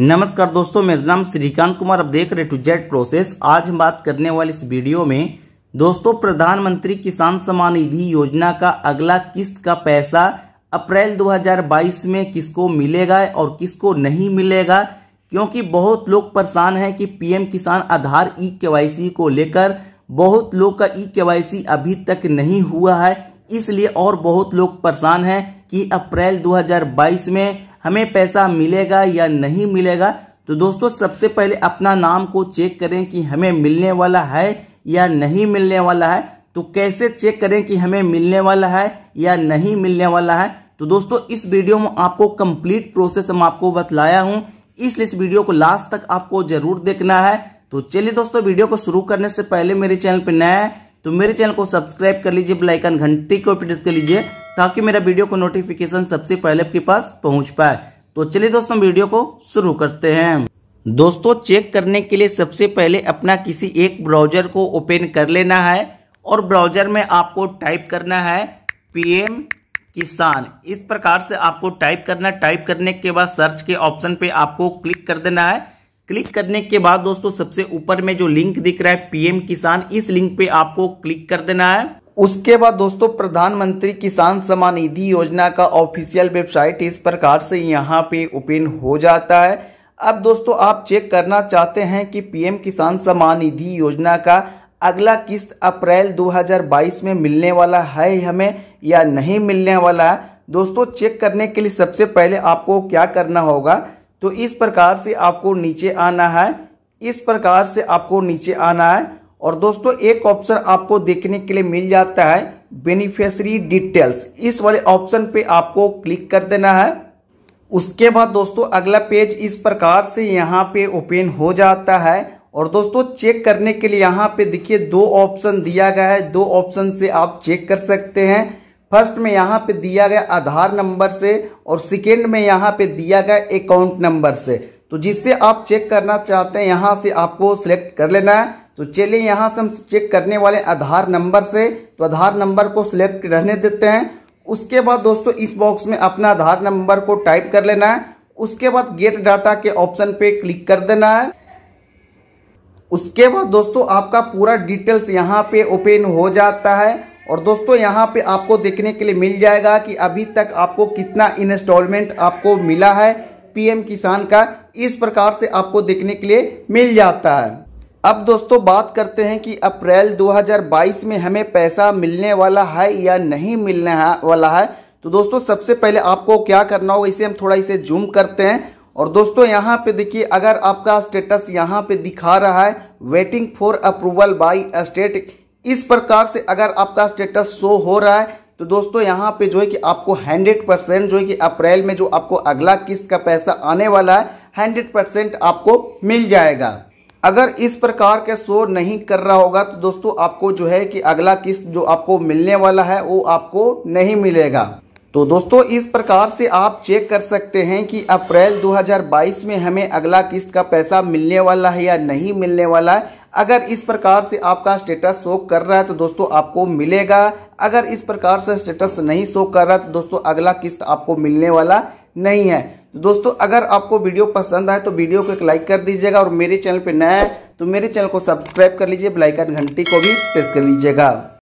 नमस्कार दोस्तों मेरा नाम श्रीकांत कुमार अब देख रहे टू जेड प्रोसेस आज हम बात करने वाले इस वीडियो में दोस्तों प्रधानमंत्री किसान सम्मान निधि योजना का अगला किस्त का पैसा अप्रैल 2022 में किसको मिलेगा और किसको नहीं मिलेगा क्योंकि बहुत लोग परेशान हैं कि पीएम किसान आधार ई के को लेकर बहुत लोग का ई के अभी तक नहीं हुआ है इसलिए और बहुत लोग परेशान है कि अप्रैल 2022 में हमें पैसा मिलेगा या नहीं मिलेगा तो दोस्तों सबसे पहले अपना नाम को चेक करें कि हमें मिलने वाला है या नहीं मिलने वाला है तो कैसे चेक करें कि हमें मिलने वाला है या नहीं मिलने वाला है तो दोस्तों इस वीडियो में आपको कंप्लीट प्रोसेस हम आपको बतलाया हूं इसलिए इस वीडियो को लास्ट तक आपको जरूर देखना है तो चलिए दोस्तों वीडियो को शुरू करने से पहले मेरे चैनल पर नया तो मेरे चैनल को सब्सक्राइब कर लीजिए बेलाइकन घंटी को प्रेस कर लीजिए ताकि मेरा वीडियो को नोटिफिकेशन सबसे पहले आपके पास पहुंच पाए तो चलिए दोस्तों वीडियो को शुरू करते हैं दोस्तों चेक करने के लिए सबसे पहले अपना किसी एक ब्राउजर को ओपन कर लेना है और ब्राउजर में आपको टाइप करना है पीएम किसान इस प्रकार से आपको टाइप करना टाइप करने के बाद सर्च के ऑप्शन पे आपको क्लिक कर देना है क्लिक करने के बाद दोस्तों सबसे ऊपर में जो लिंक दिख रहा है पीएम किसान इस लिंक पे आपको क्लिक कर देना है उसके बाद दोस्तों प्रधानमंत्री किसान सम्मान निधि योजना का ऑफिशियल वेबसाइट इस प्रकार से यहाँ पे ओपन हो जाता है अब दोस्तों आप चेक करना चाहते हैं कि पीएम किसान सम्मान निधि योजना का अगला किस्त अप्रैल 2022 में मिलने वाला है हमें या नहीं मिलने वाला है दोस्तों चेक करने के लिए सबसे पहले आपको क्या करना होगा तो इस प्रकार से आपको नीचे आना है इस प्रकार से आपको नीचे आना है और दोस्तों एक ऑप्शन आपको देखने के लिए मिल जाता है बेनिफिशरी डिटेल्स इस वाले ऑप्शन पे आपको क्लिक कर देना है उसके बाद दोस्तों अगला पेज इस प्रकार से यहाँ पे ओपन हो जाता है और दोस्तों चेक करने के लिए यहाँ पे देखिए दो ऑप्शन दिया गया है दो ऑप्शन से आप चेक कर सकते हैं फर्स्ट में यहाँ पे दिया गया आधार नंबर से और सेकेंड में यहाँ पे दिया गया अकाउंट नंबर से तो जिससे आप चेक करना चाहते हैं यहाँ से आपको सिलेक्ट कर लेना है तो चलिए यहाँ से हम चेक करने वाले आधार नंबर से तो आधार नंबर को सिलेक्ट रहने देते हैं उसके बाद दोस्तों इस बॉक्स में अपना आधार नंबर को टाइप कर लेना है उसके बाद गेट डाटा के ऑप्शन पे क्लिक कर देना है उसके बाद दोस्तों आपका पूरा डिटेल्स यहाँ पे ओपन हो जाता है और दोस्तों यहाँ पे आपको देखने के लिए मिल जाएगा कि अभी तक आपको कितना इंस्टॉलमेंट आपको मिला है पीएम किसान का इस प्रकार से आपको देखने के लिए मिल जाता है अब दोस्तों बात करते हैं कि अप्रैल 2022 में हमें पैसा मिलने वाला है या नहीं मिलने वाला है तो दोस्तों सबसे पहले आपको क्या करना होगा इसे हम थोड़ा इसे जूम करते हैं और दोस्तों यहाँ पे देखिए अगर आपका स्टेटस यहाँ पे दिखा रहा है waiting for approval by state इस प्रकार से अगर आपका स्टेटस शो हो रहा है तो दोस्तों यहाँ पे जो है कि आपको 100 परसेंट जो है कि अप्रैल में जो आपको अगला किस्त का पैसा आने वाला है 100 परसेंट आपको मिल जाएगा अगर इस प्रकार के शो नहीं कर रहा होगा तो दोस्तों आपको जो है कि अगला किस्त जो आपको मिलने वाला है वो आपको नहीं मिलेगा तो दोस्तों इस प्रकार से आप चेक कर सकते हैं कि अप्रैल 2022 में हमें अगला किस्त का पैसा मिलने वाला है या नहीं मिलने वाला है अगर इस प्रकार से आपका स्टेटस शो कर रहा है तो दोस्तों आपको मिलेगा अगर इस प्रकार से स्टेटस नहीं शो कर रहा है तो दोस्तों अगला किस्त आपको मिलने वाला नहीं है तो दोस्तों अगर आपको वीडियो पसंद आए तो वीडियो को एक लाइक कर दीजिएगा और मेरे चैनल पर नया है तो मेरे चैनल को सब्सक्राइब कर लीजिए ब्लाइकन घंटी को भी प्रेस कर लीजिएगा